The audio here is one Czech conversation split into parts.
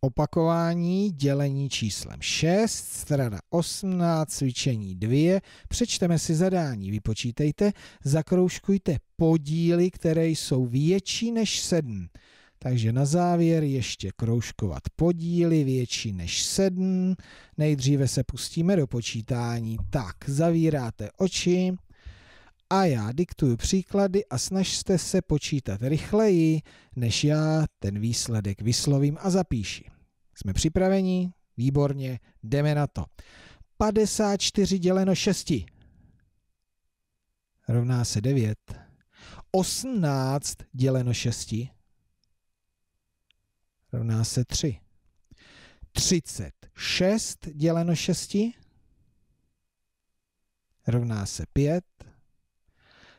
Opakování dělení číslem 6, strana 18, cvičení 2. Přečteme si zadání, vypočítejte, zakroužkujte podíly, které jsou větší než 7. Takže na závěr ještě kroužkovat podíly větší než 7. Nejdříve se pustíme do počítání. Tak, zavíráte oči, a já diktuju příklady a snažte se počítat rychleji, než já ten výsledek vyslovím a zapíši. Jsme připraveni? Výborně, jdeme na to. 54 děleno 6 rovná se 9. 18 děleno 6 rovná se 3. 36 děleno 6 rovná se 5.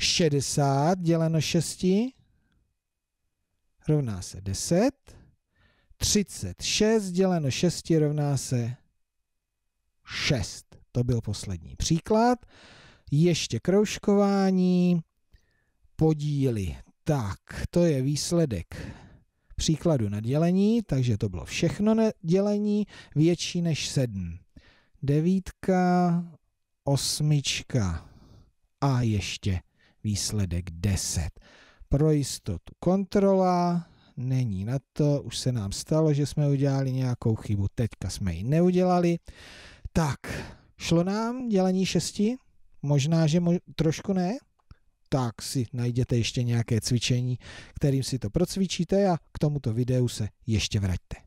60 děleno 6 rovná se 10. 36 děleno 6 rovná se 6. To byl poslední příklad. Ještě kroužkování, podíly. Tak, to je výsledek příkladu na dělení, takže to bylo všechno na dělení větší než 7. Devítka, osmička a ještě výsledek 10. Pro jistotu kontrola, není na to, už se nám stalo, že jsme udělali nějakou chybu, teďka jsme ji neudělali. Tak, šlo nám dělení šesti? Možná, že mo- trošku ne? Tak si najděte ještě nějaké cvičení, kterým si to procvičíte a k tomuto videu se ještě vraťte.